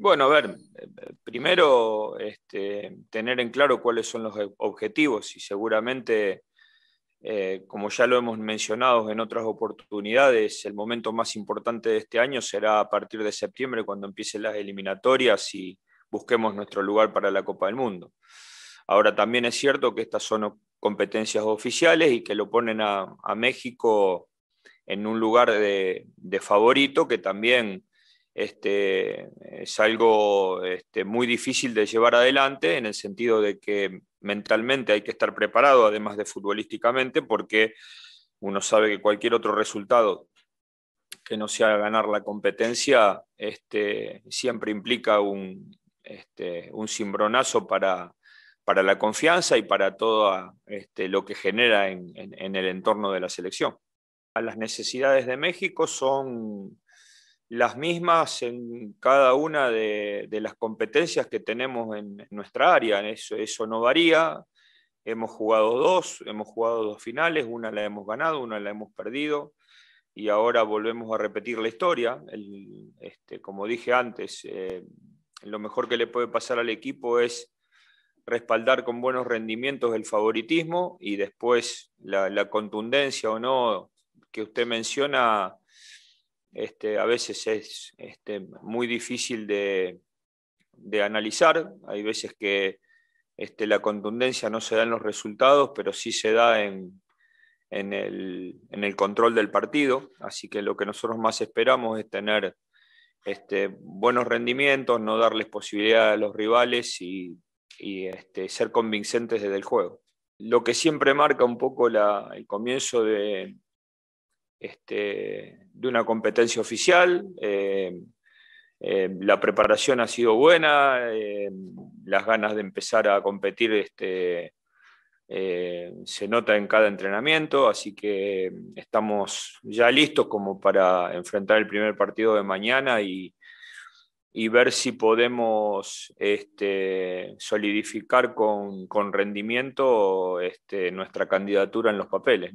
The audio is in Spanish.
Bueno, a ver, primero este, tener en claro cuáles son los objetivos y seguramente, eh, como ya lo hemos mencionado en otras oportunidades, el momento más importante de este año será a partir de septiembre cuando empiecen las eliminatorias y busquemos nuestro lugar para la Copa del Mundo. Ahora también es cierto que estas son competencias oficiales y que lo ponen a, México en un lugar de favorito que también este, es algo este, muy difícil de llevar adelante en el sentido de que mentalmente hay que estar preparado, además de futbolísticamente, porque uno sabe que cualquier otro resultado que no sea ganar la competencia este, siempre implica un, este, un cimbronazo para, para, la confianza y para todo este, lo que genera en, en el entorno de la selección. Las necesidades de México son las mismas en cada una de, las competencias que tenemos en, nuestra área. Eso, eso, no varía. Hemos jugado dos, hemos jugado dos finales, una la hemos ganado, una la hemos perdido y ahora volvemos a repetir la historia. Este, como dije antes, eh, lo mejor que le puede pasar al equipo es respaldar con buenos rendimientos el favoritismo y después la contundencia o no que usted menciona este, a veces es este, muy difícil de, analizar, hay veces que este, la contundencia no se da en los resultados, pero sí se da en, el, control del partido, así que lo que nosotros más esperamos es tener buenos rendimientos, no darles posibilidad a los rivales y, ser convincentes desde el juego. Lo que siempre marca un poco el comienzo de, este, de una competencia oficial. Eh, eh, la preparación ha sido buena, eh, las ganas de empezar a competir este, se nota en cada entrenamiento, así que estamos ya listos como para enfrentar el primer partido de mañana y, ver si podemos este, solidificar con, con rendimiento este, nuestra candidatura en los papeles.